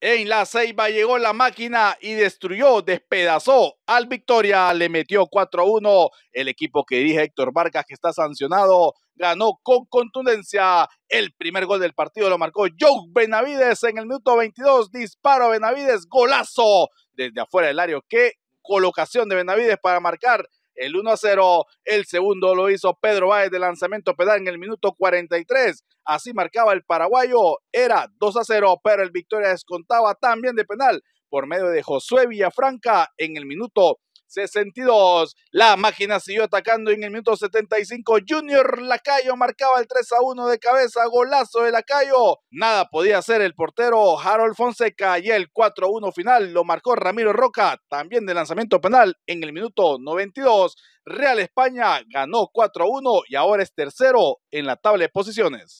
En la Ceiba llegó la máquina y destruyó, despedazó al Victoria. Le metió 4-1. El equipo que dirige Héctor Vargas, que está sancionado, ganó con contundencia. El primer gol del partido lo marcó Joe Benavides en el minuto 22. Disparo Benavides, golazo desde afuera del área. Qué colocación de Benavides para marcar el 1 a 0. El segundo lo hizo Pedro Báez de lanzamiento pedal en el minuto 43. Así marcaba el paraguayo. Era 2 a 0, pero el Victoria descontaba también de penal por medio de Josué Villafranca en el minuto 62. La máquina siguió atacando en el minuto 75. Junior Lacayo marcaba el 3 a 1 de cabeza. Golazo de Lacayo. Nada podía hacer el portero Harold Fonseca. Y el 4 a 1 final lo marcó Ramiro Roca. También de lanzamiento penal en el minuto 92. Real España ganó 4 a 1 y ahora es tercero en la tabla de posiciones.